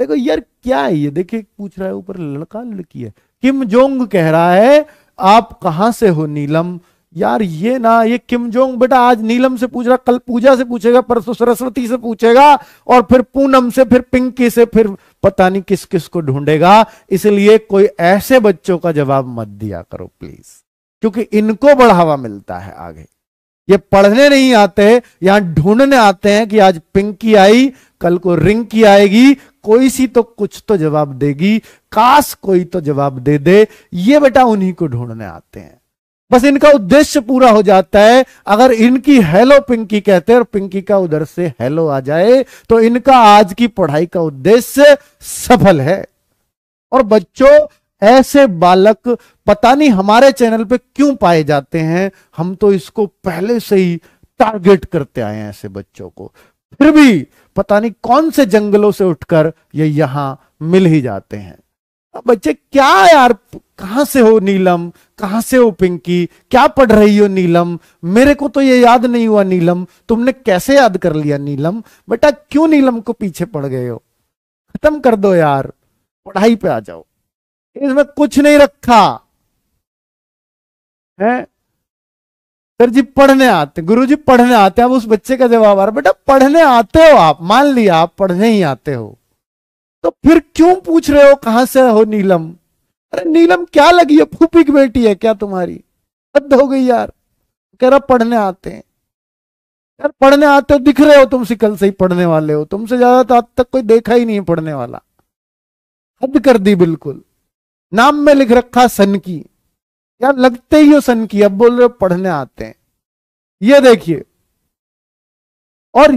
देखो यार क्या है ये देखिए पूछ रहा है ऊपर लड़का लड़की है किम जोंग कह रहा है आप कहां से हो नीलम यार ये ना ये किम जोंग बेटा आज नीलम से पूछ रहा कल पूजा से पूछेगा परसों सरस्वती से पूछेगा और फिर पूनम से फिर पिंकी से फिर पता नहीं किस किस को ढूंढेगा इसलिए कोई ऐसे बच्चों का जवाब मत दिया करो प्लीज क्योंकि इनको बढ़ावा मिलता है आगे ये पढ़ने नहीं आते यहां ढूंढने आते हैं कि आज पिंकी आई कल को रिंकी आएगी कोई सी तो कुछ तो जवाब देगी काश कोई तो जवाब दे दे ये बेटा उन्हीं को ढूंढने आते हैं बस इनका उद्देश्य पूरा हो जाता है अगर इनकी हेलो पिंकी कहते हैं और पिंकी का उधर से हेलो आ जाए तो इनका आज की पढ़ाई का उद्देश्य सफल है और बच्चों ऐसे बालक पता नहीं हमारे चैनल पे क्यों पाए जाते हैं हम तो इसको पहले से ही टारगेट करते आए हैं ऐसे बच्चों को फिर भी पता नहीं कौन से जंगलों से उठकर ये यहां मिल ही जाते हैं बच्चे क्या यार कहां से हो नीलम कहां से हो पिंकी क्या पढ़ रही हो नीलम मेरे को तो ये याद नहीं हुआ नीलम तुमने कैसे याद कर लिया नीलम बेटा क्यों नीलम को पीछे पड़ गए हो खत्म कर दो यार पढ़ाई पे आ जाओ इसमें कुछ नहीं रखा है सर जी पढ़ने आते गुरु जी पढ़ने आते हैं अब उस बच्चे का जवाब आ रहा बेटा पढ़ने आते हो आप मान लिया आप पढ़ने ही आते हो तो फिर क्यों पूछ रहे हो कहां से हो नीलम अरे नीलम क्या लगी है फूफी की बेटी है क्या तुम्हारी हद हो गई यार कह रहा पढ़ने आते हैं यार पढ़ने आते हो दिख रहे हो तुम सिकल से ही पढ़ने वाले हो तुमसे ज्यादा तो आज तक कोई देखा ही नहीं है पढ़ने वाला हद कर दी बिल्कुल नाम में लिख रखा सन की यार लगते ही हो सन की अब बोल रहे पढ़ने आते हैं ये देखिए और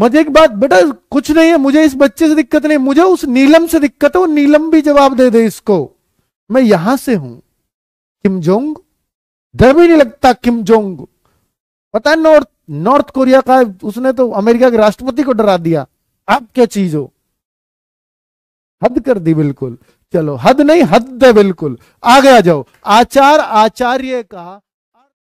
मजे की बात बेटा कुछ नहीं है मुझे इस बच्चे से दिक्कत नहीं मुझे उस नीलम से दिक्कत है वो नीलम भी जवाब दे दे इसको मैं यहां से हूं किमजोंग डर भी नहीं लगता किमजोंग पता है नॉर्थ नॉर्थ कोरिया का उसने तो अमेरिका के राष्ट्रपति को डरा दिया आप क्या चीज हो हद कर दी बिल्कुल चलो हद नहीं हद है बिल्कुल आगे आ जाओ आचार आचार्य का